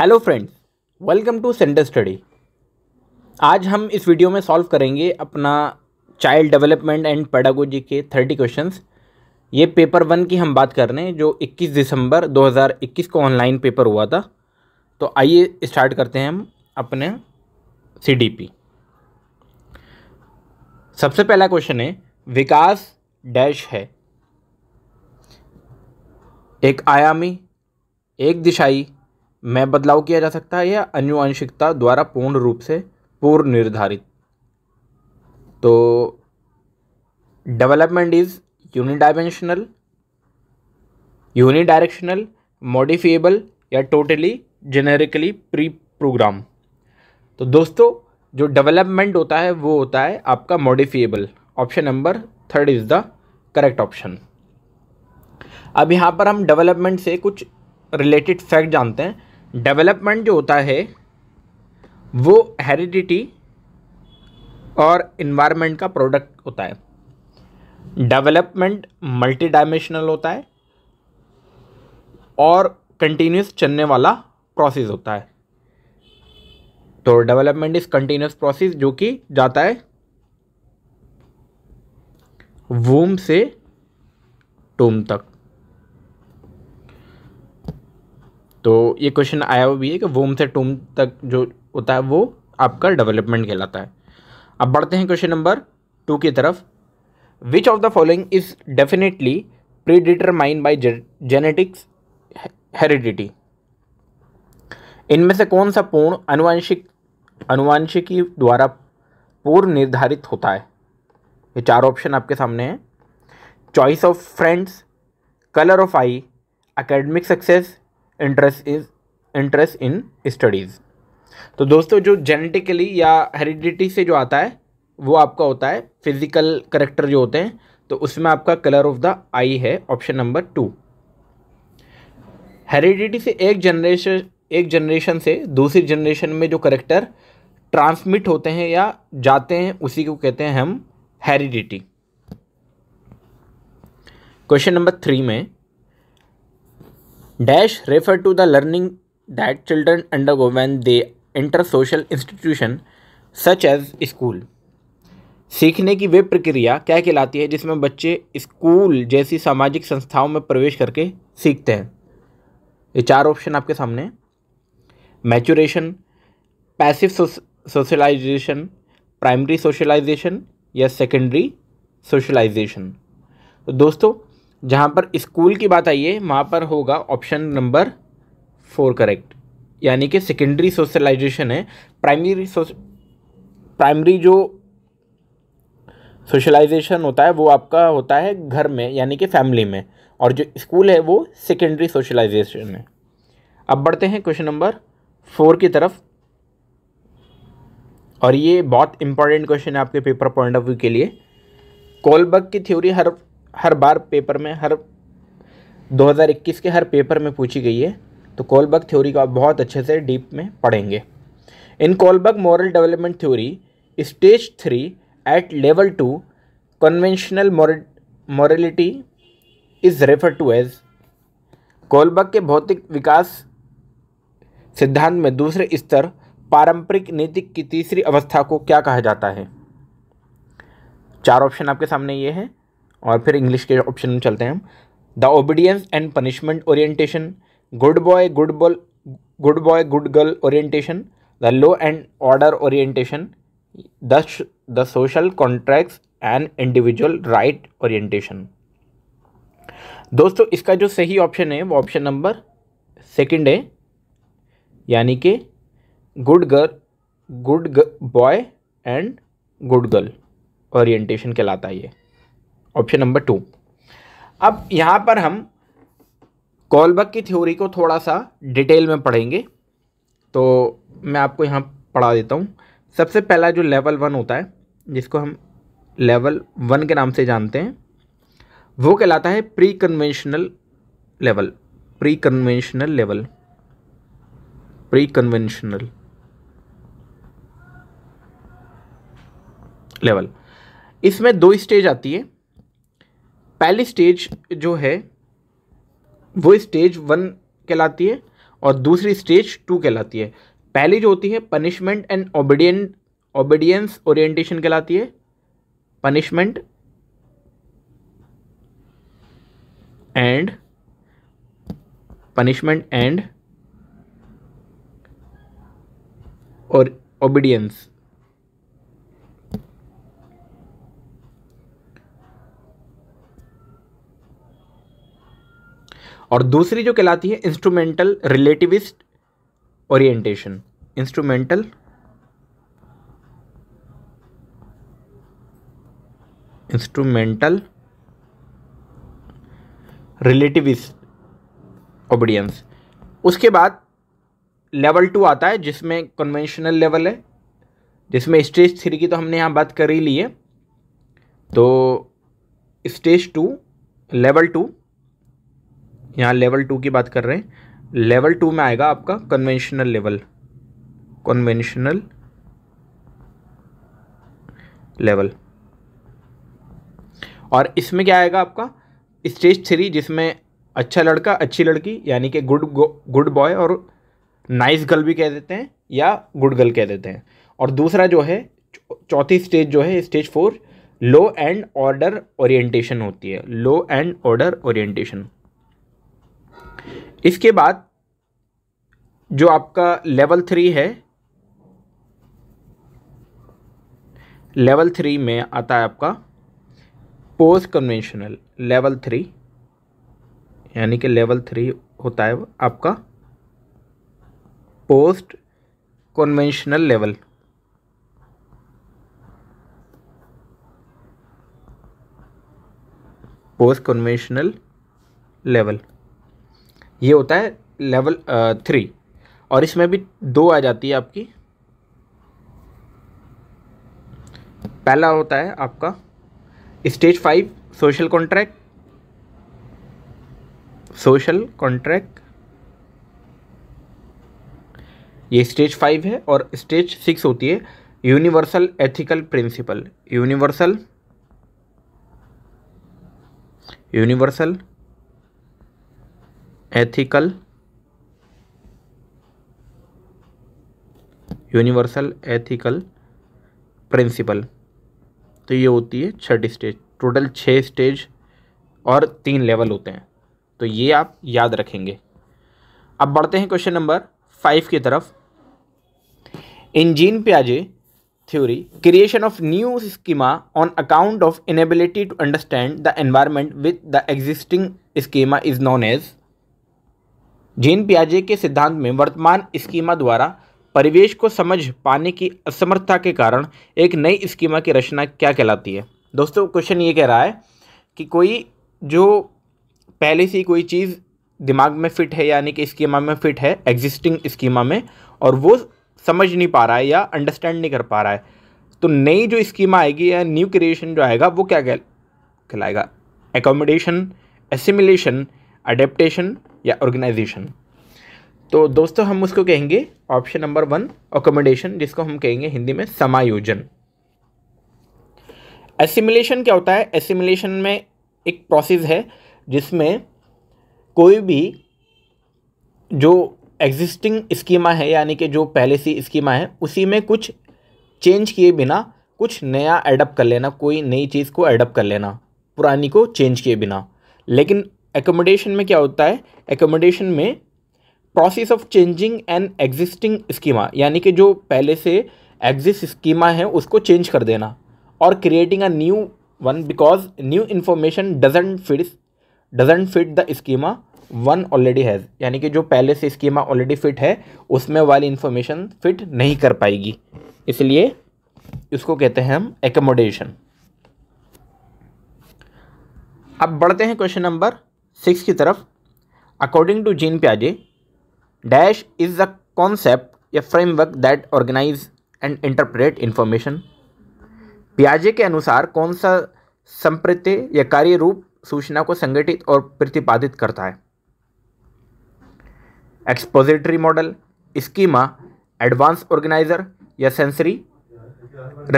Hello friends welcome to centre study आज हम इस वीडियो में सॉल्व करेंगे अपना चाइल्ड डेवलपमेंट एंड पेडागोजी के थर्टी क्वेश्चंस ये पेपर वन की हम बात कर रहे हैं जो 21 दिसंबर 2021 को ऑनलाइन पेपर हुआ था तो आइए स्टार्ट करते हैं हम अपने सीडीपी सबसे पहला क्वेश्चन है विकास डैश है एक आयामी एक दिशाई में बदलाव किया जा सकता है या अनुवांशिकता द्वारा पूर्ण रूप से पूर्व निर्धारित तो development is unidimensional unidirectional modifiable या टोटली जेनेरिकली प्री प्रोग्राम तो दोस्तों जो डेवलपमेंट होता है वो होता है आपका modifiable option number third is the correct option अब यहाँ पर हम डेवलपमेंट से कुछ रिलेटेड फैक्ट जानते हैं डेवलपमेंट जो होता है वो हेरिडिटी और इन्वायरमेंट का प्रोडक्ट होता है डेवलपमेंट मल्टी डायमेंशनल होता है और कंटिन्यूस चलने वाला प्रोसेस होता है तो डेवलपमेंट इज कंटिन्यूस प्रोसेस जो कि जाता है वूम से टूम तक तो ये क्वेश्चन आया हुआ भी है कि वोम से टूम तक जो होता है वो आपका डेवलपमेंट कहलाता है अब बढ़ते हैं क्वेश्चन नंबर टू की तरफ which of the following is definitely predetermine by genetics heredity इनमें से कौन सा पूर्ण अनुवांशिक अनुवांशिकी द्वारा पूर्व निर्धारित होता है ये चार ऑप्शन आपके सामने हैं choice of friends colour of eye academic success interest is interest in studies तो दोस्तों जो जेनेटिकली या हेरिडिटी से जो आता है वो आपका होता है फिजिकल करेक्टर जो होते हैं तो उसमें आपका कलर ऑफ द आई है ऑप्शन नंबर टू हेरिडिटी से एक जनरेशन एक जनरेशन से दूसरी जनरेशन में जो करेक्टर ट्रांसमिट होते हैं या जाते हैं उसी को कहते हैं हम हेरिडिटी क्वेश्चन नंबर थ्री में refer to the learning that children undergo when they enter social institution such as school सीखने की वे प्रक्रिया क्या कहलाती है जिसमें बच्चे स्कूल जैसी सामाजिक संस्थाओं में प्रवेश करके सीखते हैं ये चार ऑप्शन आपके सामने maturation passive socialisation primary socialisation या सेकेंडरी सोशलाइजेशन तो दोस्तों जहाँ पर स्कूल की बात आई है वहाँ पर होगा ऑप्शन नंबर फोर करेक्ट यानी कि सेकेंडरी सोशलाइजेशन है प्राइमरी प्राइमरी जो सोशलाइजेशन होता है वो आपका होता है घर में यानी कि फैमिली में और जो स्कूल है वो सेकेंडरी सोशलाइजेशन है अब बढ़ते हैं क्वेश्चन नंबर फोर की तरफ और ये बहुत इंपॉर्टेंट क्वेश्चन है आपके पेपर पॉइंट ऑफ व्यू के लिए कोलबर्ग की थ्योरी हर हर बार पेपर में हर 2021 के हर पेपर में पूछी गई है तो कॉलबर्ग थ्योरी को आप बहुत अच्छे से डीप में पढ़ेंगे in Kohlberg moral development theory stage three at level two conventional morality is refer to as Kohlberg के भौतिक विकास सिद्धांत में दूसरे स्तर पारंपरिक नैतिक की तीसरी अवस्था को क्या कहा जाता है चार ऑप्शन आपके सामने ये हैं और फिर इंग्लिश के ऑप्शन में चलते हैं हम the obedience and punishment orientation good boy good ball good boy good girl orientation the law and order orientation the the social contracts and individual right orientation दोस्तों इसका जो सही ऑप्शन है वो ऑप्शन नंबर सेकंड है यानी कि good girl good boy and good girl orientation कहलाता है ये ऑप्शन नंबर टू अब यहाँ पर हम कॉलबक की थ्योरी को थोड़ा सा डिटेल में पढ़ेंगे तो मैं आपको यहाँ पढ़ा देता हूँ सबसे पहला जो लेवल वन होता है जिसको हम लेवल वन के नाम से जानते हैं वो कहलाता है pre conventional level pre conventional level pre conventional level इसमें दो स्टेज आती है पहली स्टेज जो है वो स्टेज वन कहलाती है और दूसरी स्टेज टू कहलाती है पहली जो होती है punishment and obedient obedience orientation कहलाती है पनिशमेंट एंड पनिशमेंट एंड और ओबीडियंस और दूसरी जो कहलाती है instrumental relativist orientation instrumental instrumental relativist obedience उसके बाद लेवल टू आता है जिसमें कन्वेंशनल लेवल है जिसमें स्टेज थ्री की तो हमने यहाँ बात कर ही ली है तो स्टेज टू लेवल टू यहाँ लेवल टू की बात कर रहे हैं लेवल टू में आएगा आपका कन्वेंशनल लेवल कन्वेंशनल लेवल और इसमें क्या आएगा आपका स्टेज थ्री जिसमें अच्छा लड़का अच्छी लड़की यानी कि गुड गुड बॉय और नाइस गर्ल भी कह देते हैं या गुड गर्ल कह देते हैं और दूसरा जो है चौथी स्टेज जो है stage four law and order orientation होती है लो एंड ऑर्डर ओरिएंटेशन इसके बाद जो आपका लेवल थ्री है लेवल थ्री में आता है आपका पोस्ट कन्वेंशनल लेवल थ्री यानी कि लेवल थ्री होता है आपका post conventional level post conventional level ये होता है लेवल थ्री और इसमें भी दो आ जाती है आपकी पहला होता है आपका stage five social contract social contract ये स्टेज फाइव है और स्टेज सिक्स होती है universal ethical principle universal universal ethical universal ethical principle तो ये होती है छठी स्टेज टोटल छः स्टेज और तीन लेवल होते हैं तो ये आप याद रखेंगे अब बढ़ते हैं क्वेश्चन नंबर फाइव की तरफ इन gene प्याजे theory creation of new schema on account of inability to understand the environment with the existing schema is known as gene प्याजे के सिद्धांत में वर्तमान स्कीमा द्वारा परिवेश को समझ पाने की असमर्थता के कारण एक नई स्कीमा की रचना क्या कहलाती है दोस्तों क्वेश्चन ये कह रहा है कि कोई जो पहले से कोई चीज़ दिमाग में फिट है यानी कि स्कीमा में फिट है एग्जिस्टिंग स्कीमा में और वो समझ नहीं पा रहा है या अंडरस्टैंड नहीं कर पा रहा है तो नई जो स्कीमा आएगी या न्यू क्रिएशन जो आएगा वो क्या कहलाएगा एकोमोडेशन एसिमिलेशन अडेप्टेशन या ऑर्गेनाइजेशन तो दोस्तों हम उसको कहेंगे ऑप्शन नंबर वन अकोमोडेशन जिसको हम कहेंगे हिंदी में समायोजन एसिमिलेशन क्या होता है एसिमिलेशन में एक प्रोसेस है जिसमें कोई भी जो एग्जिस्टिंग स्कीमा है यानी कि जो पहले से स्कीमा है उसी में कुछ चेंज किए बिना कुछ नया एडप्ट कर लेना कोई नई चीज़ को एडप्ट कर लेना पुरानी को चेंज किए बिना लेकिन एकोमोडेशन में क्या होता है एकोमोडेशन में process of changing an existing schema यानी कि जो पहले से एग्जिस्ट स्कीमा है उसको चेंज कर देना और creating a new one because new information doesn't fit doesn't fit the schema one already has यानी कि जो पहले से स्कीमा ऑलरेडी फिट है उसमें वाली इन्फॉर्मेशन फिट नहीं कर पाएगी इसलिए इसको कहते हैं हम एकोमोडेशन अब बढ़ते हैं क्वेश्चन नंबर सिक्स की तरफ अकॉर्डिंग टू जीन प्याजे डैश इज़ द कॉन्सेप्ट या framework that organise and interpret information प्याजे के अनुसार कौन सा संप्रत्य या कार्य रूप सूचना को संगठित और प्रतिपादित करता है expository model schema advance organiser या सेंसरी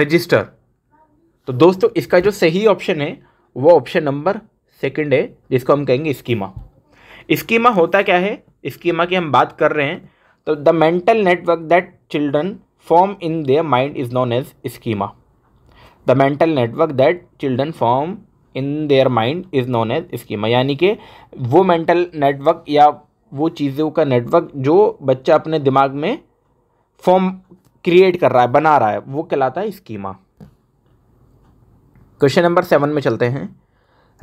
रजिस्टर तो दोस्तों इसका जो सही ऑप्शन है वो ऑप्शन नंबर सेकंड है जिसको हम कहेंगे स्कीमा स्कीमा होता क्या है स्कीमा की हम बात कर रहे हैं तो the mental network that children form in their mind is known as schema the mental network that children form in their mind is known as schema यानी कि वो मेंटल नेटवर्क या वो चीज़ों का नेटवर्क जो बच्चा अपने दिमाग में फॉर्म क्रिएट कर रहा है बना रहा है वो कहलाता है स्कीमा क्वेश्चन नंबर सेवन में चलते हैं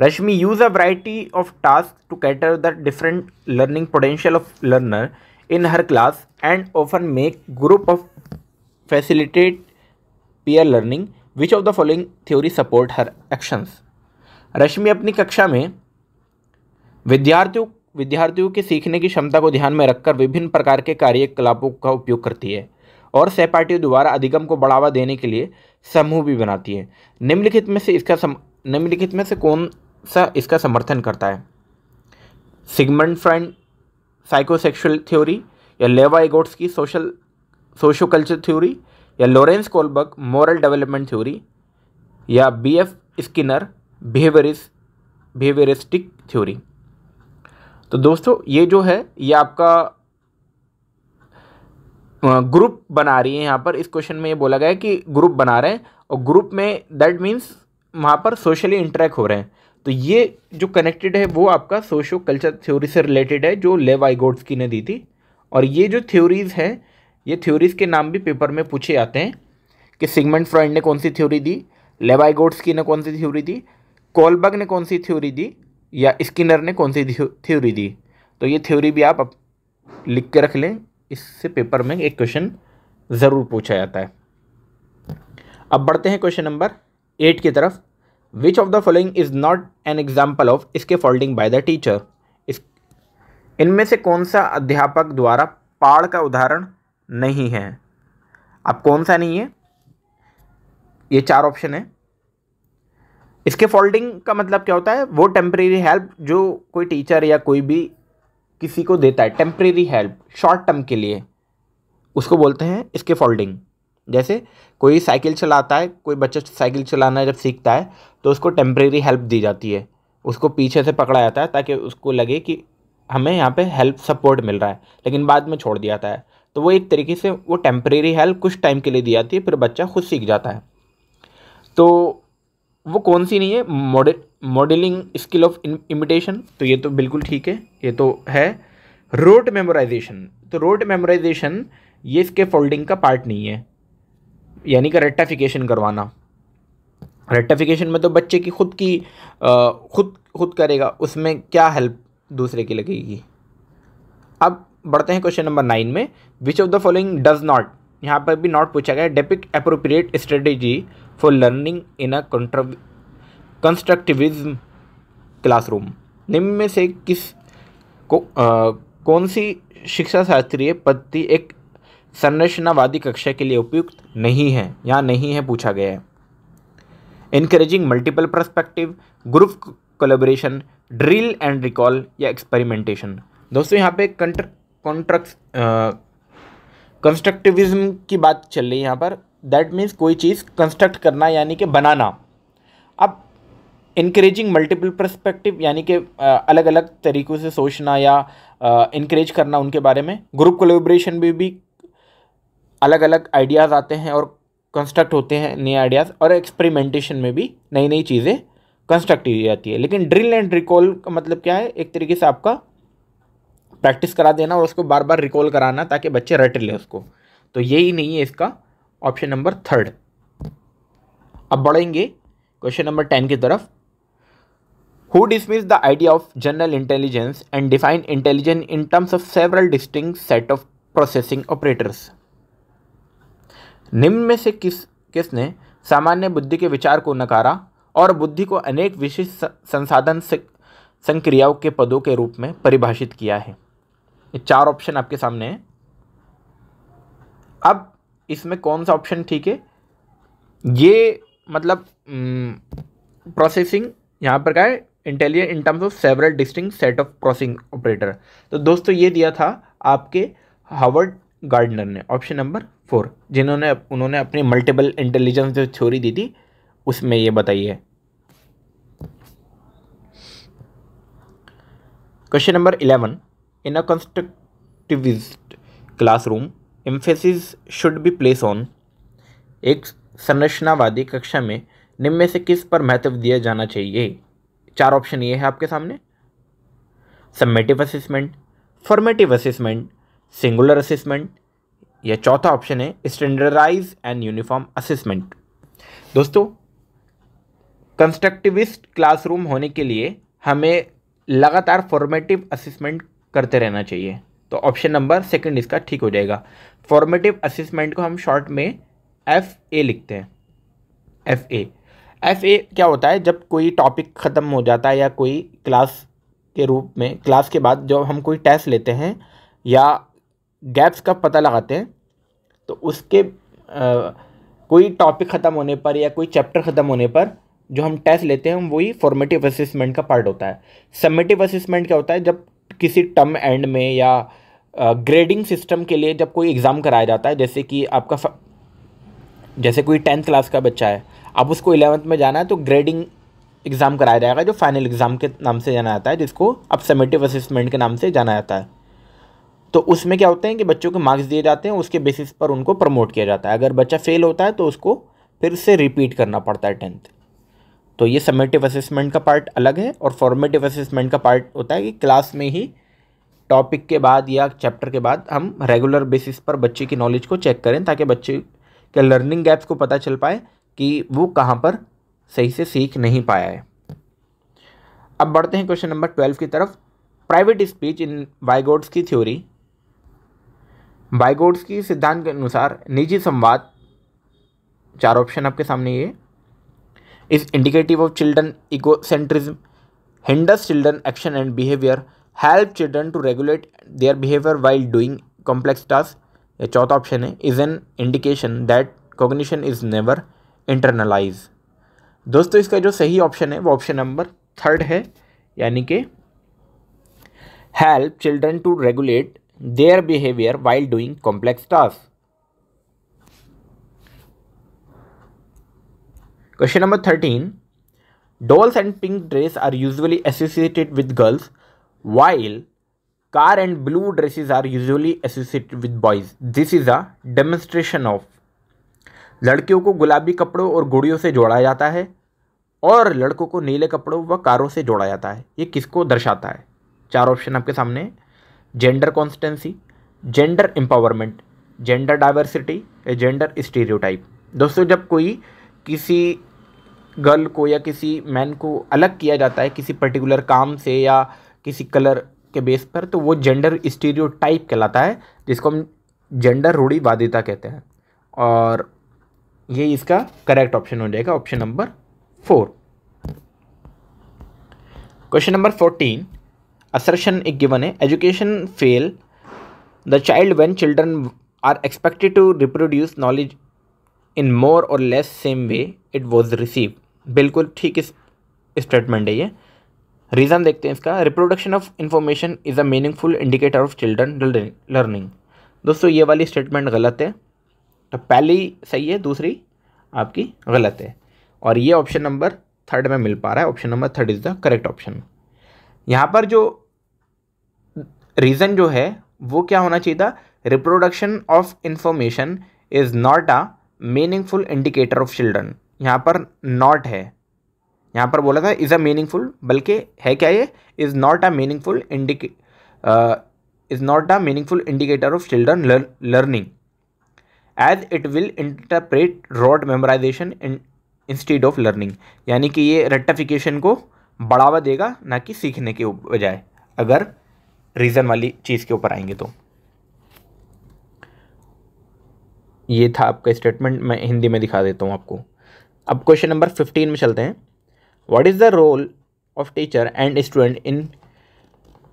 Rashmi used a variety of tasks to cater the different learning potential of learner in her class and often make group of facilitate peer learning which of the following theory support her actions रश्मि अपनी कक्षा में विद्यार्थियों विद्यार्थियों के सीखने की क्षमता को ध्यान में रखकर विभिन्न प्रकार के कार्यकलापों का उपयोग करती है और सहपाठियों द्वारा अधिगम को बढ़ावा देने के लिए समूह भी बनाती है निम्नलिखित में से इसका सम निम्नलिखित में से कौन सा इसका समर्थन करता है सिगमंड फ्रेंड साइकोसेक्सुअल थ्योरी या Lev Vygotsky social socio culture theory या Lawrence Kohlberg moral development theory या B F Skinner behaviouris behaviouristic theory तो दोस्तों ये जो है ये आपका ग्रुप बना रही है यहाँ पर इस क्वेश्चन में ये बोला गया है कि ग्रुप बना रहे हैं और ग्रुप में दैट मीन्स वहाँ पर सोशली इंटरेक्ट हो रहे हैं तो ये जो कनेक्टेड है वो आपका सोशो कल्चर थ्योरी से रिलेटेड है जो लेव की ने दी थी और ये जो थ्योरीज़ हैं ये थ्योरीज़ के नाम भी पेपर में पूछे आते हैं कि सिगमेंट फ्रॉइड ने कौन सी थ्योरी दी की ने कौन सी थ्योरी दी कॉलबर्ग ने कौन सी थ्योरी दी या स्किनर ने कौन सी थ्योरी दी तो ये थ्योरी भी आप लिख के रख लें इससे पेपर में एक क्वेश्चन ज़रूर पूछा जाता है अब बढ़ते हैं क्वेश्चन नंबर एट की तरफ which of the following is not an example of scaffolding by the teacher इस इनमें से कौन सा अध्यापक द्वारा पाड़ का उदाहरण नहीं है अब कौन सा नहीं है ये चार ऑप्शन है इसके फॉल्डिंग का मतलब क्या होता है वो टेम्प्रेरी हेल्प जो कोई टीचर या कोई भी किसी को देता है टेम्प्रेरी हेल्प शॉर्ट टर्म के लिए उसको बोलते हैं इसके फॉल्डिंग जैसे कोई साइकिल चलाता है कोई बच्चा साइकिल चलाना जब सीखता है तो उसको टेम्प्रेरी हेल्प दी जाती है उसको पीछे से पकड़ा जाता है ताकि उसको लगे कि हमें यहाँ पे हेल्प सपोर्ट मिल रहा है लेकिन बाद में छोड़ दिया जाता है तो वो एक तरीके से वो टेम्प्रेरी हेल्प कुछ टाइम के लिए दी जाती है फिर बच्चा खुद सीख जाता है तो वो कौन सी नहीं है model modelling skill of imitation तो ये तो बिल्कुल ठीक है ये तो है रोट मेमोराइजेशन तो रोट मेमोराइजेशन ये इसके फोल्डिंग का पार्ट नहीं है यानी कि रेटाफिकेशन करवाना रेट्टाफिकेशन में तो बच्चे की खुद की खुद खुद करेगा उसमें क्या हेल्प दूसरे की लगेगी अब बढ़ते हैं क्वेश्चन नंबर नाइन में which of the following does not यहाँ पर भी नॉट पूछा गया depict appropriate strategy for learning in a constructivism classroom निम्न में से किस को आ, कौन सी शिक्षा शास्त्रीय पद्धति एक संरचनावादी कक्षा के लिए उपयुक्त नहीं है यहाँ नहीं है पूछा गया है encouraging multiple perspective group collaboration drill and recall या एक्सपेरिमेंटेशन दोस्तों यहाँ पे कंट्र कॉन्ट्रक्स कंस्ट्रक्टिविज्म की बात चल रही है यहाँ पर दैट मीन्स कोई चीज़ कंस्ट्रक्ट करना यानी कि बनाना अब इनक्रेजिंग मल्टीपल परस्पेक्टिव यानी कि अलग अलग तरीक़ों से सोचना या इनक्रेज करना उनके बारे में ग्रुप कोलेब्रेशन भी, भी अलग अलग आइडियाज़ आते हैं और कंस्ट्रक्ट होते हैं नए आइडियाज़ और एक्सपेरिमेंटेशन में भी नई नई चीज़ें कंस्ट्रक्ट की जाती है लेकिन ड्रिल एंड रिकॉल का मतलब क्या है एक तरीके से आपका प्रैक्टिस करा देना और उसको बार बार रिकॉल कराना ताकि बच्चे रट लें उसको तो यही नहीं है इसका ऑप्शन नंबर थर्ड अब बढ़ेंगे क्वेश्चन नंबर टेन की तरफ who dismiss the idea of general intelligence and define intelligence in terms of several distinct set of processing operators निम्न में से किस किसने सामान्य बुद्धि के विचार को नकारा और बुद्धि को अनेक विशिष्ट संसाधन से संक्रियाओं के पदों के रूप में परिभाषित किया है ये चार ऑप्शन आपके सामने हैं अब इसमें कौन सा ऑप्शन ठीक है ये मतलब प्रोसेसिंग यहाँ पर का है intelligent in terms of several distinct set of crossing operator तो दोस्तों ये दिया था आपके हावर्ड गार्डनर ने ऑप्शन नंबर फोर जिन्होंने उन्होंने अपनी मल्टीपल इंटेलिजेंस जो छोरी दी थी उसमें ये बताई है question number eleven in a constructivist classroom emphasis should be place on एक संरचनावादी कक्षा में निम्न से किस पर महत्व दिया जाना चाहिए चार ऑप्शन ये है आपके सामने summative assessment formative assessment singular assessment या चौथा ऑप्शन है स्टैंडर्डाइज एंड यूनिफॉर्म असेसमेंट दोस्तों कंस्ट्रक्टिविस्ट क्लासरूम होने के लिए हमें लगातार फॉर्मेटिव असेसमेंट करते रहना चाहिए तो ऑप्शन नंबर सेकंड इसका ठीक हो जाएगा फॉर्मेटिव असेसमेंट को हम शॉर्ट में एफ ए लिखते हैं एफ ए एफ ए क्या होता है जब कोई टॉपिक ख़त्म हो जाता है या कोई क्लास के रूप में क्लास के बाद जब हम कोई टेस्ट लेते हैं या गैप्स का पता लगाते हैं तो उसके आ, कोई टॉपिक ख़त्म होने पर या कोई चैप्टर ख़त्म होने पर जो हम टेस्ट लेते हैं वही फॉर्मेटिव असेसमेंट का पार्ट होता है सबमेटिव असेसमेंट क्या होता है जब किसी टर्म एंड में या ग्रेडिंग सिस्टम के लिए जब कोई एग्ज़ाम कराया जाता है जैसे कि आपका जैसे कोई टेंथ क्लास का बच्चा है अब उसको इलेवंथ में जाना है तो ग्रेडिंग एग्ज़ाम कराया जाएगा जो फाइनल एग्ज़ाम के नाम से जाना जाता है जिसको अब समेटिव असेसमेंट के नाम से जाना जाता है तो उसमें क्या होते हैं कि बच्चों के मार्क्स दिए जाते हैं उसके बेसिस पर उनको प्रमोट किया जाता है अगर बच्चा फेल होता है तो उसको फिर से रिपीट करना पड़ता है टेंथ तो ये समेटिव असेसमेंट का पार्ट अलग है और फॉर्मेटिव असेसमेंट का पार्ट होता है कि क्लास में ही टॉपिक के बाद या चैप्टर के बाद हम रेगुलर बेसिस पर बच्चे की नॉलेज को चेक करें ताकि बच्चे के लर्निंग गैप्स को पता चल पाए कि वो कहाँ पर सही से सीख नहीं पाया है अब बढ़ते हैं क्वेश्चन नंबर ट्वेल्व की तरफ प्राइवेट स्पीच इन वाइगोड्स की थ्योरी बाइगोड्स की सिद्धांत के अनुसार निजी संवाद चार ऑप्शन आपके सामने ये is indicative of children egocentrism hinders children action and behaviour help children to regulate their behaviour while doing complex task यह चौथा ऑप्शन है is an indication that cognition is never internalise दोस्तों इसका जो सही ऑप्शन है वो ऑप्शन नंबर थर्ड है यानी कि help children to regulate their behavior while doing complex tasks. Question number 13. Dolls and pink dress are usually associated with girls while car and blue dresses are usually associated with boys. This is a demonstration of लड़कियों को गुलाबी कपड़ों और गुड़ियों से जोड़ा जाता है और लड़कों को नीले कपड़ों व कारों से जोड़ा जाता है ये किसको दर्शाता है चार ऑप्शन आपके सामने gender constancy gender empowerment gender diversity या जेंडर स्टीरियोटाइप दोस्तों जब कोई किसी गर्ल को या किसी मैन को अलग किया जाता है किसी पर्टिकुलर काम से या किसी कलर के बेस पर तो वो जेंडर स्टीरियोटाइप कहलाता है जिसको हम जेंडर रूढ़ीवादिता कहते हैं और ये इसका करेक्ट ऑप्शन हो जाएगा option number four question number fourteen assertion एक गिवन है education fail the child when children are expected to reproduce knowledge in more or less same way it was receive बिल्कुल ठीक इस स्टेटमेंट है ये reason देखते हैं इसका reproduction of information is a meaningful indicator of children learning दोस्तों ये वाली स्टेटमेंट गलत है तो पहली सही है दूसरी आपकी गलत है और ये ऑप्शन नंबर थर्ड में मिल पा रहा है option number third is the correct option यहाँ पर जो रीज़न जो है वो क्या होना चाहिए था reproduction of information is not a meaningful indicator of children यहाँ पर नॉट है यहाँ पर बोला था इज़ अ मीनिंगफुल बल्कि है क्या ये is not a meaningful indica is not a meaningful indicator of children learning as it will interpret rote memorisation instead of learning यानी कि ये रेक्टिफिकेशन को बढ़ावा देगा ना कि सीखने के बजाय अगर रीज़न वाली चीज़ के ऊपर आएंगे तो ये था आपका स्टेटमेंट मैं हिंदी में दिखा देता हूँ आपको अब क्वेश्चन नंबर फिफ्टीन में चलते हैं what is the role of teacher and student in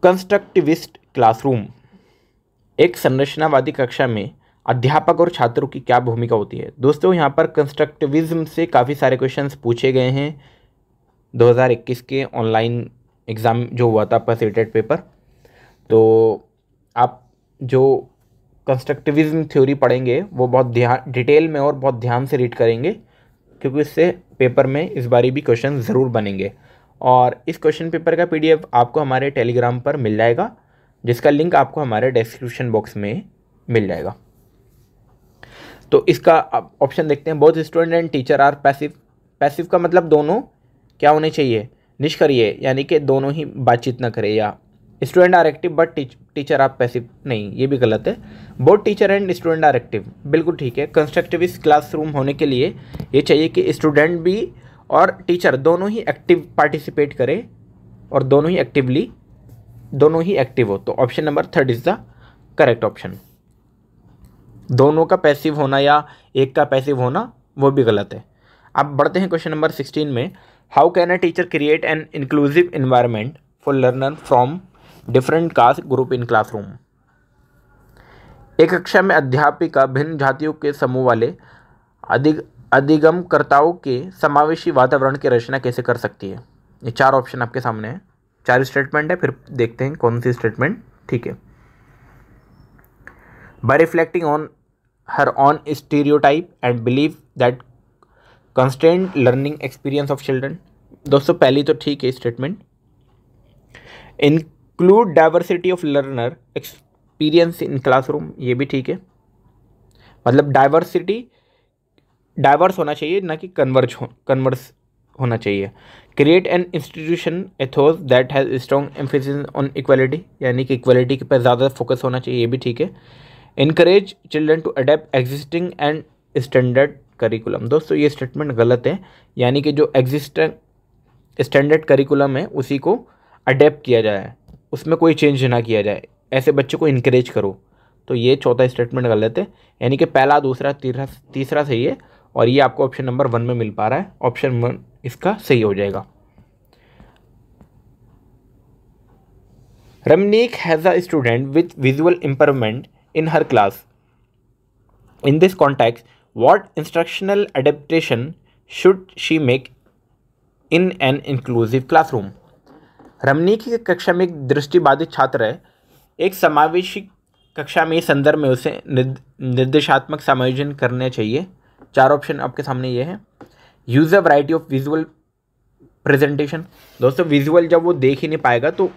constructivist classroom एक संरचनावादी कक्षा में अध्यापक और छात्रों की क्या भूमिका होती है दोस्तों यहाँ पर कंस्ट्रक्टिविज्म से काफ़ी सारे क्वेश्चंस पूछे गए हैं 2021 के ऑनलाइन एग्ज़ाम जो हुआ था पसेटेड पेपर तो आप जो कंस्ट्रक्टिविज्म थ्योरी पढ़ेंगे वो बहुत ध्यान डिटेल में और बहुत ध्यान से रीड करेंगे क्योंकि इससे पेपर में इस बारी भी क्वेश्चन ज़रूर बनेंगे और इस क्वेश्चन पेपर का पीडीएफ आपको हमारे टेलीग्राम पर मिल जाएगा जिसका लिंक आपको हमारे डिस्क्रिप्शन बॉक्स में मिल जाएगा तो इसका ऑप्शन देखते हैं both student and teacher are passive passive का मतलब दोनों क्या होने चाहिए निष्क्रिय यानी कि दोनों ही बातचीत ना करें या स्टूडेंट एक्टिव बट टीचर आप पैसिव नहीं ये भी गलत है both teacher and student are active बिल्कुल ठीक है इस क्लासरूम होने के लिए ये चाहिए कि स्टूडेंट भी और टीचर दोनों ही एक्टिव पार्टिसिपेट करें और दोनों ही एक्टिवली दोनों ही एक्टिव हो तो option number third is the correct option दोनों का पैसिव होना या एक का पैसिव होना वो भी गलत है अब बढ़ते हैं क्वेश्चन नंबर सिक्सटीन में how can a teacher create an inclusive environment for learner from different caste group in classroom एक कक्षा में अध्यापिका भिन्न जातियों के समूह वाले अधिक अधिगमकर्ताओं के समावेशी वातावरण की रचना कैसे कर सकती है ये चार ऑप्शन आपके सामने है चार स्टेटमेंट है फिर देखते हैं कौन सी स्टेटमेंट ठीक है by reflecting on her on stereotype and believe that constant learning experience of children दोस्तों पहली तो ठीक है statement include diversity of learner experience in classroom ये भी ठीक है मतलब डाइवर्सिटी डाइवर्स होना चाहिए ना कि कन्वर्ज हो कन्वर्स होना चाहिए create an institution ethos that has strong emphasis on equality यानी कि इक्वलिटी पर ज़्यादा फोकस होना चाहिए ये भी ठीक है encourage children to adapt existing and standard curriculum दोस्तों ये स्टेटमेंट गलत है यानी कि जो एग्जिस्टेंट स्टैंडर्ड करिकुलम है उसी को अडेप्ट किया जाए उसमें कोई चेंज ना किया जाए ऐसे बच्चों को इनक्रेज करो तो ये चौथा स्टेटमेंट गलत है यानी कि पहला दूसरा तीसरा तीसरा सही है और ये आपको ऑप्शन नंबर वन में मिल पा रहा है ऑप्शन वन इसका सही हो जाएगा Ramneek has a student with visual impairment in her class in this context What instructional adaptation should she make in an inclusive classroom Ramni की कक्षा में एक दृष्टिबाधित छात्र है एक समावेशी कक्षा में संदर्भ में उसे निर्देशात्मक समायोजन करने चाहिए चार ऑप्शन आपके सामने ये हैं use a variety of visual presentation दोस्तों विजुअल जब वो देख ही नहीं पाएगा तो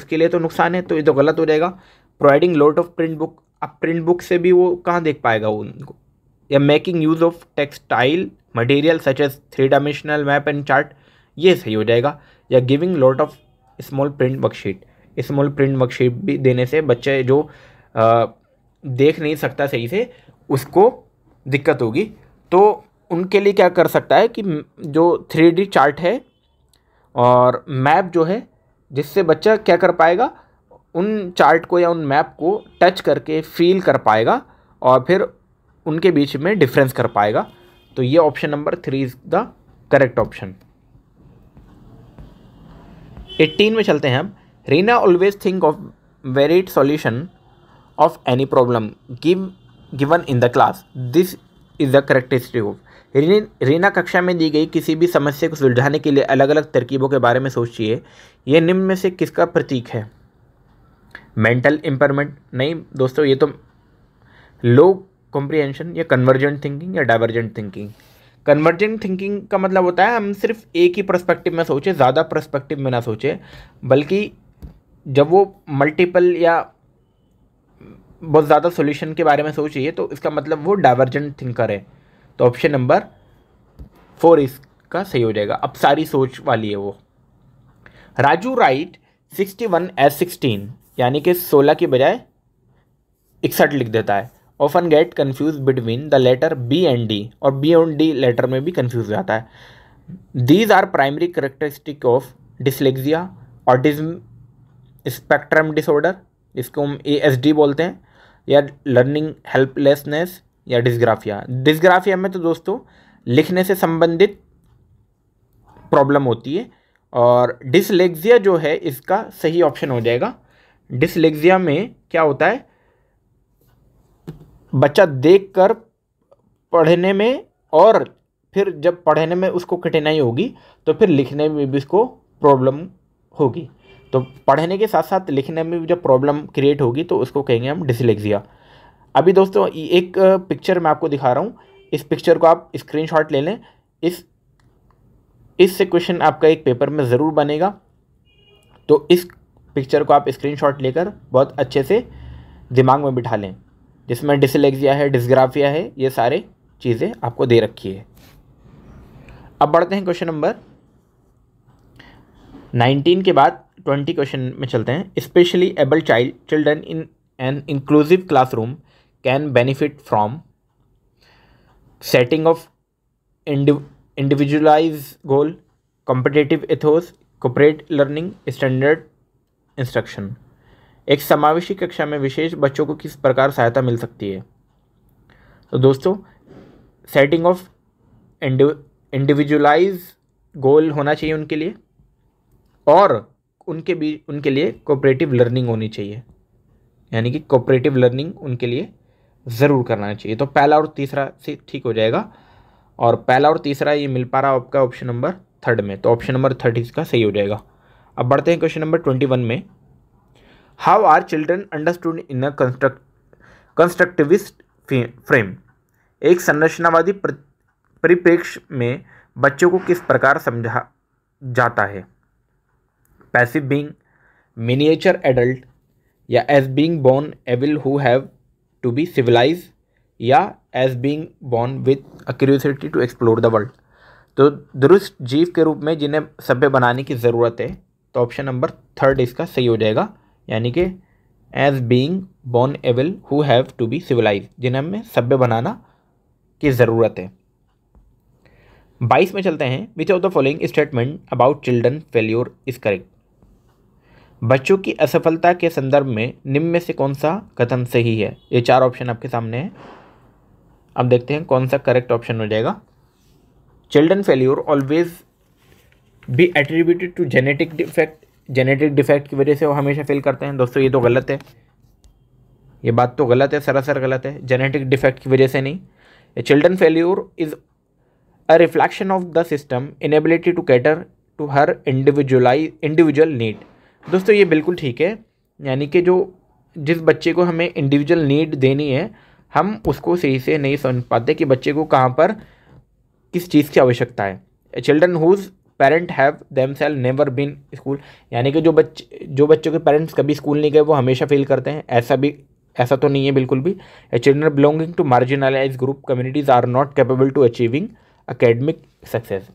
उसके लिए तो नुकसान है तो ये तो गलत हो जाएगा providing lot of print book अब प्रिंट बुक से भी वो कहाँ देख पाएगा उनको या making use of textile material such as three dimensional map and chart ये सही हो जाएगा या giving lot of small print worksheet small print worksheet भी देने से बच्चे जो आ, देख नहीं सकता सही से उसको दिक्कत होगी तो उनके लिए क्या कर सकता है कि जो थ्री डी चार्ट है और मैप जो है जिससे बच्चा क्या कर पाएगा उन चार्ट को या उन मैप को टच करके फील कर पाएगा और फिर उनके बीच में डिफरेंस कर पाएगा तो ये option number three is the correct option eighteen में चलते हैं हम Reena always think of varied solution of any problem give given in the class this is the characteristic of Reena कक्षा में दी गई किसी भी समस्या को सुलझाने के लिए अलग अलग तरकीबों के बारे में सोचिए यह निम्न में से किसका प्रतीक है मेंटल इम्परमेंट नहीं दोस्तों ये तो लोग कॉम्प्रीहेंशन या कन्वर्जेंट थिंकिंग या डाइवर्जेंट थिंकिंग कन्वर्जेंट थिंकिंग का मतलब होता है हम सिर्फ एक ही परस्पेक्टिव में सोचें ज़्यादा परस्पेक्टिव में ना सोचें बल्कि जब वो मल्टीपल या बहुत ज़्यादा सोल्यूशन के बारे में सोचिए तो इसका मतलब वो डाइवर्जेंट थिंकर है तो ऑप्शन नंबर फोर इसका सही हो जाएगा अब सारी सोच वाली है वो Raju write sixty one as sixteen यानी कि सोलह के बजाय इकसठ लिख देता है often get confuse between the letter B and D और बी एंड डी लेटर में भी कन्फ्यूज जाता है these are primary characteristic of dyslexia autism spectrum disorder इसको हम ए एस डी बोलते हैं या लर्निंग हेल्पलेसनेस या डिसग्राफिया डिस्ग्राफिया में तो दोस्तों लिखने से संबंधित प्रॉब्लम होती है और डिसलेक्जिया जो है इसका सही ऑप्शन हो जाएगा डिसलेक्जिया में क्या होता है बच्चा देख कर पढ़ने में और फिर जब पढ़ने में उसको कठिनाई होगी तो फिर लिखने में भी उसको प्रॉब्लम होगी तो पढ़ने के साथ साथ लिखने में भी जब प्रॉब्लम क्रिएट होगी तो उसको कहेंगे हम डिसलेक्सिया अभी दोस्तों एक पिक्चर मैं आपको दिखा रहा हूँ इस पिक्चर को आप स्क्रीनशॉट ले लें इस इससे क्वेश्चन आपका एक पेपर में ज़रूर बनेगा तो इस पिक्चर को आप स्क्रीनशॉट लेकर बहुत अच्छे से दिमाग में बिठा लें जिसमें डिसलेक्सिया है डिसग्राफिया है ये सारे चीज़ें आपको दे रखी है अब बढ़ते हैं क्वेश्चन नंबर नाइनटीन के बाद ट्वेंटी क्वेश्चन में चलते हैं specially able child children in an inclusive classroom can benefit from setting of individualise goal competitive ethos cooperate learning standard instruction एक समावेशी कक्षा में विशेष बच्चों को किस प्रकार सहायता मिल सकती है तो दोस्तों सेटिंग ऑफ इंडिविजुअलाइज गोल होना चाहिए उनके लिए और उनके बीच उनके लिए कोऑपरेटिव लर्निंग होनी चाहिए यानी कि कोऑपरेटिव लर्निंग उनके लिए ज़रूर करना चाहिए तो पहला और तीसरा से ठीक हो जाएगा और पहला और तीसरा ये मिल पा रहा आपका ऑप्शन नंबर थर्ड में तो ऑप्शन नंबर थर्ड इसका सही हो जाएगा अब बढ़ते हैं क्वेश्चन नंबर ट्वेंटी वन में how are children understood in a constructivist constructivist एक संरचनावादी परिप्रेक्ष्य में बच्चों को किस प्रकार समझा जाता है पैसिव बींग मिनिएचर एडल्ट या as being born evil who have to be civilise या as being born with a to explore the world तो दुरुस्त जीव के रूप में जिन्हें सभ्य बनाने की ज़रूरत है तो ऑप्शन नंबर थर्ड इसका सही हो जाएगा यानी कि as being born evil who have to be civilise जिन्हें हमें सभ्य बनाना की ज़रूरत है बाईस में चलते हैं which of the following statement about children failure is correct बच्चों की असफलता के संदर्भ में निम्न में से कौन सा कथन सही है ये चार ऑप्शन आपके सामने हैं अब देखते हैं कौन सा करेक्ट ऑप्शन हो जाएगा children failure always be attributed to genetic defect genetic defect की वजह से वो हमेशा फेल करते हैं दोस्तों ये तो गलत है ये बात तो गलत है सरासर गलत है जेनेटिक डिफेक्ट की वजह से नहीं a children failure is a reflection of the system inability to cater to her individualise individual need दोस्तों ये बिल्कुल ठीक है यानी कि जो जिस बच्चे को हमें इंडिविजुअल नीड देनी है हम उसको सही से नहीं समझ पाते कि बच्चे को कहाँ पर किस चीज़ की आवश्यकता है a children whose parent have them self never been school यानी कि जो बच्चे जो बच्चों के पेरेंट्स कभी स्कूल नहीं गए वो हमेशा फील करते हैं ऐसा भी ऐसा तो नहीं है बिल्कुल भी children belonging to marginalise group communities are not capable to achieving academic success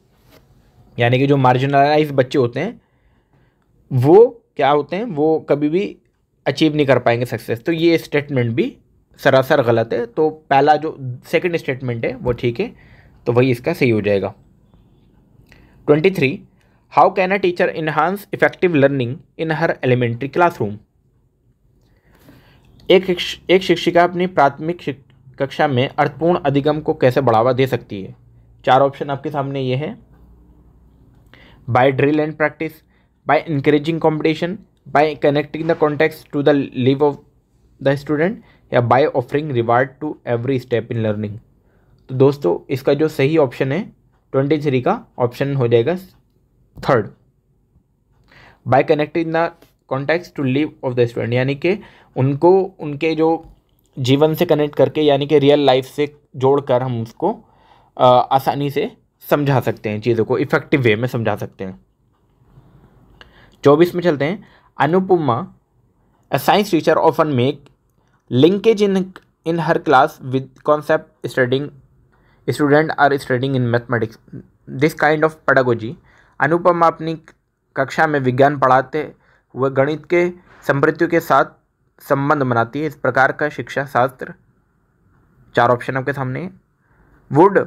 यानी कि जो मार्जिनलाइज बच्चे होते हैं वो क्या होते हैं वो कभी भी अचीव नहीं कर पाएंगे सक्सेस तो ये स्टेटमेंट भी सरासर गलत है तो पहला जो सेकंड स्टेटमेंट है वो ठीक है तो वही इसका सही हो जाएगा twenty three how can a teacher enhance effective learning in her elementary classroom एक एक शिक्षिका अपनी प्राथमिक कक्षा में अर्थपूर्ण अधिगम को कैसे बढ़ावा दे सकती है चार ऑप्शन आपके सामने ये हैं by drill and practice by encouraging competition by connecting the context to the live of the student या by offering reward to every step in learning तो दोस्तों इसका जो सही ऑप्शन है ट्वेंटी थ्री का ऑप्शन हो जाएगा third by connecting the contexts to live of the student यानी कि उनको उनके जो जीवन से कनेक्ट करके यानी कि रियल लाइफ से जोड़कर हम उसको आ, आसानी से समझा सकते हैं चीज़ों को इफेक्टिव वे में समझा सकते हैं चौबीस में चलते हैं Anupama a science teacher often make linkage in in her class with concept studying student are studying in mathematics this kind of pedagogy Anupam अपनी कक्षा में विज्ञान पढ़ाते हुए गणित के समृत्यु के साथ संबंध बनाती है इस प्रकार का शिक्षा शास्त्र चार ऑप्शन आपके सामने would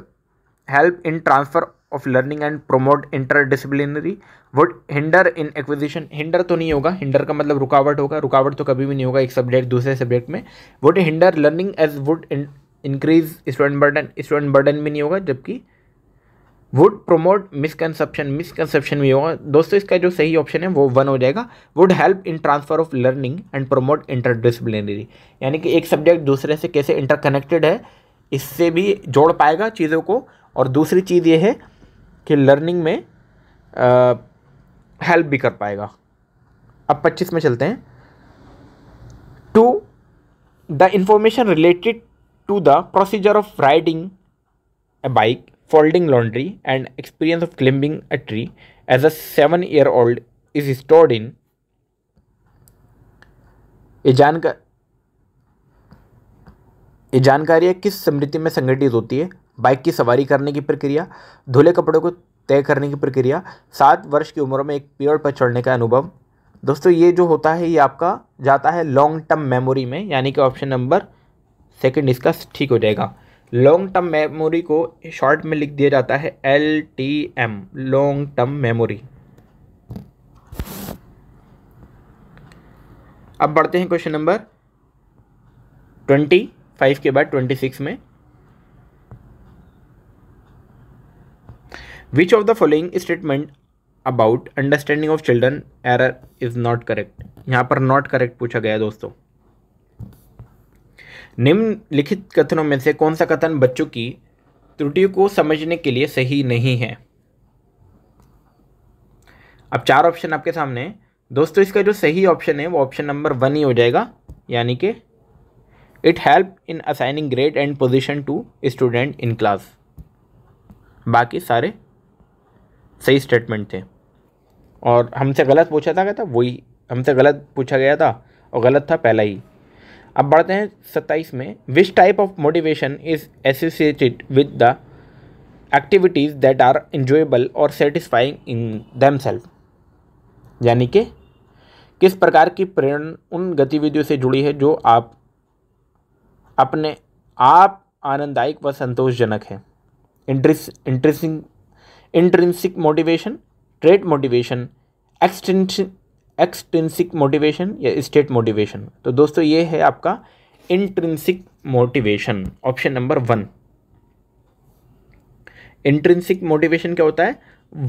help in transfer of learning and promote interdisciplinary would hinder in acquisition hinder तो नहीं होगा हिंडर का मतलब रुकावट होगा रुकावट तो कभी भी नहीं होगा एक सब्जेक्ट दूसरे सब्जेक्ट में would hinder learning as would increase student burden student burden भी नहीं होगा जबकि वुड प्रोमोट मिसकनसेप्शन मिसकनसेप्शन भी होगा दोस्तों इसका जो सही ऑप्शन है वो वन हो जाएगा would help in transfer of learning and promote interdisciplinary यानी कि एक सब्जेक्ट दूसरे से कैसे इंटरकनेक्टेड है इससे भी जोड़ पाएगा चीज़ों को और दूसरी चीज़ ये है कि लर्निंग में हेल्प भी कर पाएगा अब पच्चीस में चलते हैं to the information related to the procedure of riding a bike, folding laundry, and experience of climbing a tree as a seven year old is stored in. ये जानकार ये जानकारियाँ किस स्मृति में संगठित होती है बाइक की सवारी करने की प्रक्रिया धुले कपड़ों को तय करने की प्रक्रिया सात वर्ष की उम्र में एक पीरियड पर चढ़ने का अनुभव दोस्तों ये जो होता है ये आपका जाता है लॉन्ग टर्म मेमोरी में यानी कि ऑप्शन नंबर सेकेंड इसका ठीक हो जाएगा लॉन्ग टर्म मेमोरी को शॉर्ट में लिख दिया जाता है L T M long term memory अब बढ़ते हैं क्वेश्चन नंबर ट्वेंटी फाइव के बाद ट्वेंटी सिक्स में which of the following statement about understanding of children error is not correct यहां पर नॉट करेक्ट पूछा गया दोस्तों निम्नलिखित कथनों में से कौन सा कथन बच्चों की त्रुटियों को समझने के लिए सही नहीं है अब चार ऑप्शन आपके सामने दोस्तों इसका जो सही ऑप्शन है वो ऑप्शन नंबर वन ही हो जाएगा यानी कि it help in assigning grade and position to student in class बाकी सारे सही स्टेटमेंट थे और हमसे गलत पूछा था क्या था वही हमसे गलत पूछा गया था और गलत था पहला ही अब बढ़ते हैं सत्ताईस में which type of motivation is associated with the activities that are enjoyable और सेटिस्फाइंग इन दैम सेल्फ यानी कि किस प्रकार की प्रेरणा उन गतिविधियों से जुड़ी है जो आप अपने आप आनंददायक व संतोषजनक है interesting intrinsic motivation trait motivation extension extrinsic motivation या स्टेट मोटिवेशन तो दोस्तों ये है आपका intrinsic motivation option number one intrinsic motivation क्या होता है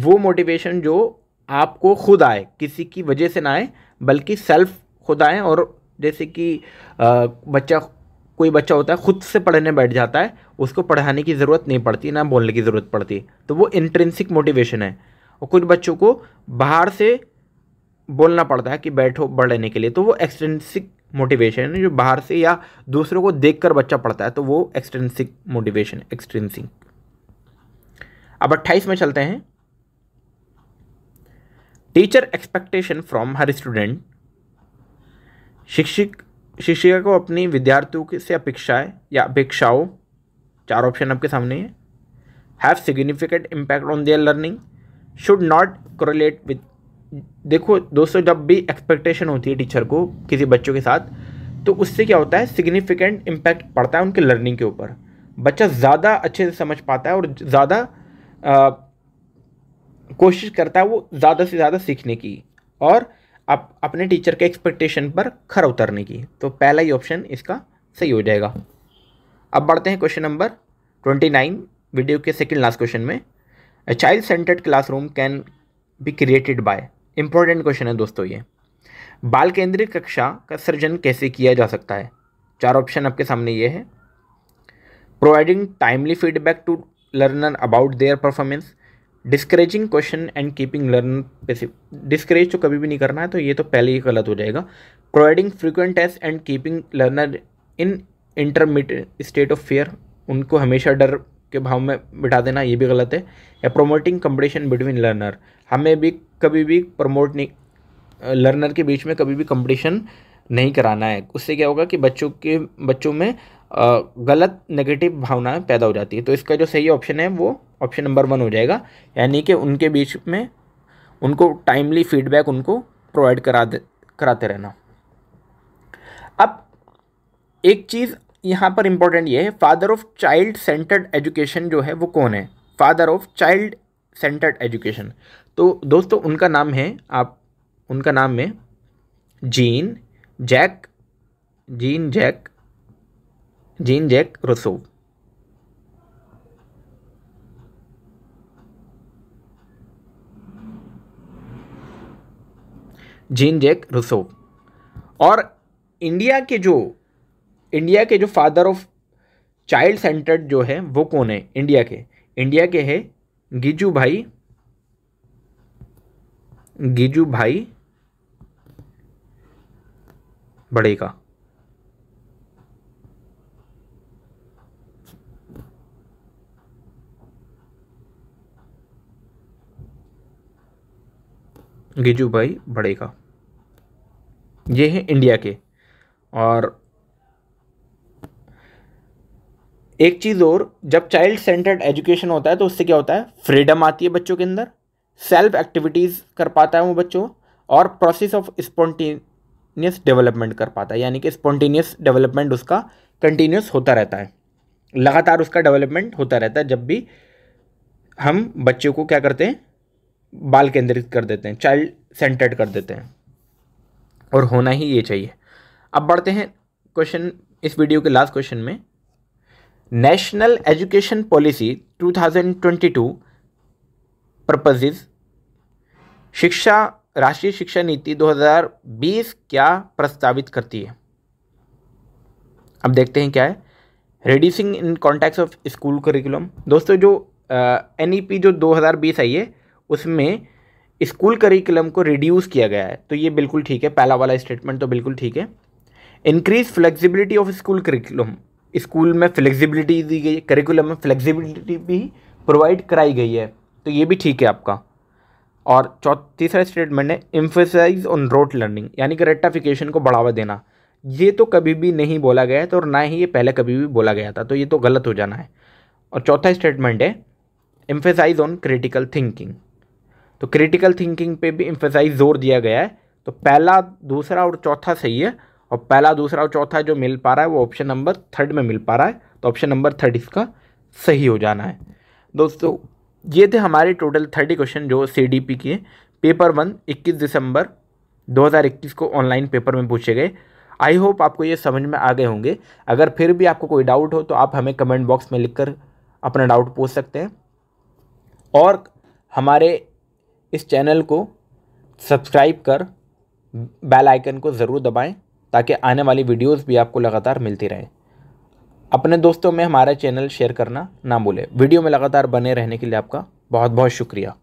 वो मोटिवेशन जो आपको खुद आए किसी की वजह से ना आए बल्कि सेल्फ खुद आए और जैसे कि बच्चा कोई बच्चा होता है खुद से पढ़ने बैठ जाता है उसको पढ़ाने की ज़रूरत नहीं पड़ती ना बोलने की ज़रूरत पड़ती तो वो इंट्रेंसिक मोटिवेशन है और कुछ बच्चों को बाहर से बोलना पड़ता है कि बैठो बढ़ने के लिए तो वो एक्सटेंसिक मोटिवेशन जो बाहर से या दूसरों को कर बच्चा पढ़ता है तो वो एक्सटेंसिक मोटिवेशन एक्सटेंसिंग अब अट्ठाईस में चलते हैं teacher expectation from her student शिक्षक शिक्षिका को अपनी विद्यार्थियों से अपेक्षाएं या अपेक्षाओं चार ऑप्शन आपके सामने have significant impact on their learning should not correlate with देखो दोस्तों जब भी एक्सपेक्टेशन होती है टीचर को किसी बच्चों के साथ तो उससे क्या होता है सिग्निफिकेंट इम्पैक्ट पड़ता है उनके लर्निंग के ऊपर बच्चा ज़्यादा अच्छे से समझ पाता है और ज़्यादा कोशिश करता है वो ज़्यादा से ज़्यादा सीखने की और आप अपने टीचर के एक्सपेक्टेशन पर खरा उतरने की तो पहला ही ऑप्शन इसका सही हो जाएगा अब बढ़ते हैं question number twenty nine video के सेकेंड लास्ट क्वेश्चन में child centred classroom can be created by important question है दोस्तों ये बाल केंद्रित कक्षा का सृजन कैसे किया जा सकता है चार ऑप्शन आपके सामने ये है providing timely feedback to learner about their performance discouraging question and keeping learner discourage तो कभी भी नहीं करना है तो ये तो पहले ही गलत हो जाएगा providing frequent test and keeping learner in intermediate state of fear उनको हमेशा डर के भाव में बिठा देना ये भी गलत है या प्रोमोटिंग कंपटीशन बिटवीन लर्नर हमें भी कभी भी प्रमोट नहीं लर्नर के बीच में कभी भी कंपटीशन नहीं कराना है उससे क्या होगा कि बच्चों के बच्चों में गलत नेगेटिव भावनाएं पैदा हो जाती है तो इसका जो सही ऑप्शन है वो ऑप्शन नंबर वन हो जाएगा यानी कि उनके बीच में उनको टाइमली फीडबैक उनको प्रोवाइड करा दे कराते रहना अब एक चीज़ यहाँ पर इम्पोर्टेंट ये है father of child centred education जो है वो कौन है father of child centred education तो दोस्तों उनका नाम है आप उनका नाम है Jean Jacques Jean Jacques Jean Jacques Rousseau Jean Jacques Rousseau और इंडिया के जो इंडिया के जो फादर ऑफ चाइल्ड सेंटर्ड जो है वो कौन है इंडिया के इंडिया के है गिजू भाई गिजू भाई बड़े का गिजू भाई बड़े का ये है इंडिया के और एक चीज़ और जब चाइल्ड सेंटर्ड एजुकेशन होता है तो उससे क्या होता है फ्रीडम आती है बच्चों के अंदर सेल्फ एक्टिविटीज़ कर पाता है वो बच्चों और प्रोसेस ऑफ स्पॉन्टेनियस डेवलपमेंट कर पाता है यानी कि स्पॉन्टेनियस डेवलपमेंट उसका कंटिन्यूस होता रहता है लगातार उसका डेवलपमेंट होता रहता है जब भी हम बच्चों को क्या करते हैं बाल केंद्रित कर देते हैं चाइल्ड सेंटर्ड कर देते हैं और होना ही ये चाहिए अब बढ़ते हैं क्वेश्चन इस वीडियो के लास्ट क्वेश्चन में नेशनल एजुकेशन पॉलिसी 2022 purposes शिक्षा राष्ट्रीय शिक्षा नीति 2020 क्या प्रस्तावित करती है अब देखते हैं क्या है reducing in context of school curriculum दोस्तों जो एन ई पी जो 2020 आई है उसमें स्कूल करिकुलम को रिड्यूस किया गया है तो ये बिल्कुल ठीक है पहला वाला स्टेटमेंट तो बिल्कुल ठीक है increase flexibility of school curriculum school में फ्लेक्सिबिलिटी दी गई है करिकुलम में फ्लेक्सिबिलिटी भी प्रोवाइड कराई गई है तो ये भी ठीक है आपका और चौथ तीसरा स्टेटमेंट है इम्फोसाइज ऑन रोट लर्निंग यानी कि रेटाफिकेशन को बढ़ावा देना ये तो कभी भी नहीं बोला गया है तो और ना ही ये पहले कभी भी बोला गया था तो ये तो गलत हो जाना है और चौथा स्टेटमेंट है इम्फेसाइज ऑन क्रिटिकल थिंकिंग तो क्रिटिकल थिंकिंग पे भी इम्फेसाइज जोर दिया गया है तो पहला दूसरा और चौथा सही है और पहला दूसरा और चौथा जो मिल पा रहा है वो ऑप्शन नंबर थर्ड में मिल पा रहा है तो ऑप्शन नंबर थर्ड इसका सही हो जाना है दोस्तों ये थे हमारे टोटल थर्टी क्वेश्चन जो सी डी पी के पेपर वन इक्कीस दिसंबर 2021 को ऑनलाइन पेपर में पूछे गए आई होप आपको ये समझ में आ गए होंगे अगर फिर भी आपको कोई डाउट हो तो आप हमें कमेंट बॉक्स में लिखकर अपना डाउट पूछ सकते हैं और हमारे इस चैनल को सब्सक्राइब कर बेल आइकन को ज़रूर दबाएं ताकि आने वाली वीडियोस भी आपको लगातार मिलती रहें अपने दोस्तों में हमारा चैनल शेयर करना ना भूलें वीडियो में लगातार बने रहने के लिए आपका बहुत बहुत शुक्रिया